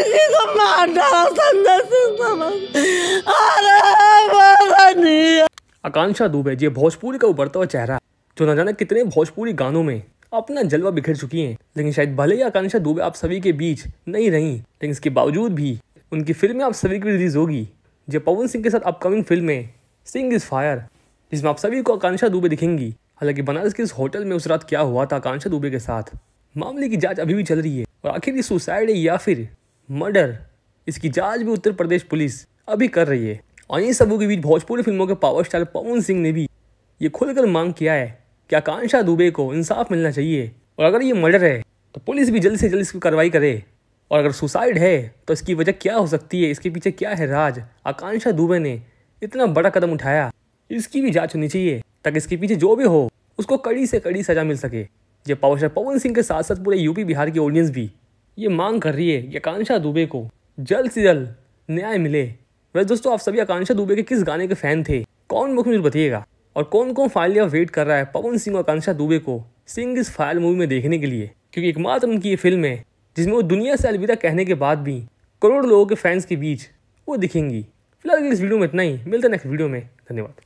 लड़की को मार डाला संजय अरे आकांक्षा दुबे जी भोजपुरी का उभरता हुआ चेहरा जो न जाने कितने भोजपुरी गानों में अपना जलवा बिखर चुकी हैं लेकिन शायद भले ही आकांक्षा दुबे आप सभी के बीच नहीं रही लेकिन इसके बावजूद भी उनकी फिल्में आप सभी की रिलीज होगी जो पवन सिंह के साथ अपकमिंग फिल्म है सिंग इज़ फायर जिसमें आप सभी को आकांक्षा दुबे दिखेंगी हालांकि बनारस के इस होटल में उस रात क्या हुआ था आकांक्षा दुबे के साथ मामले की जांच अभी भी चल रही है और आखिर ये सुसाइड है या फिर मर्डर इसकी जांच भी उत्तर प्रदेश पुलिस अभी कर रही है और इन सबों के बीच भोजपुरी फिल्मों के पावर स्टार पवन सिंह ने भी ये खुलकर मांग किया है कि आकांक्षा दुबे को इंसाफ मिलना चाहिए और अगर ये मर्डर है तो पुलिस भी जल्द से जल्द इसकी कार्रवाई करे और अगर सुसाइड है तो इसकी वजह क्या हो सकती है इसके पीछे क्या है राज आकांक्षा दुबे ने इतना बड़ा कदम उठाया इसकी भी जांच होनी चाहिए ताकि इसके पीछे जो भी हो उसको कड़ी से कड़ी सजा मिल सके ये पावर स्टार पवन सिंह के साथ साथ पूरे यूपी बिहार की ऑडियंस भी ये मांग कर रही है कि आकांक्षा दुबे को जल्द से जल्द न्याय मिले वैसे दोस्तों आप सभी आकांक्षा दुबे के किस गाने के फैन थे कौन मुख्य मुझे बताइएगा और कौन कौन फाइल या वेट कर रहा है पवन सिंह और आकांक्षा दुबे को सिंह इस फाइल मूवी में देखने के लिए क्योंकि एकमात्र उनकी ये फिल्म है जिसमें वो दुनिया से अलविदा कहने के बाद भी करोड़ लोगों के फैंस के बीच वो दिखेंगी फिलहाल इस वीडियो में इतना ही मिलता है नेक्स्ट वीडियो में धन्यवाद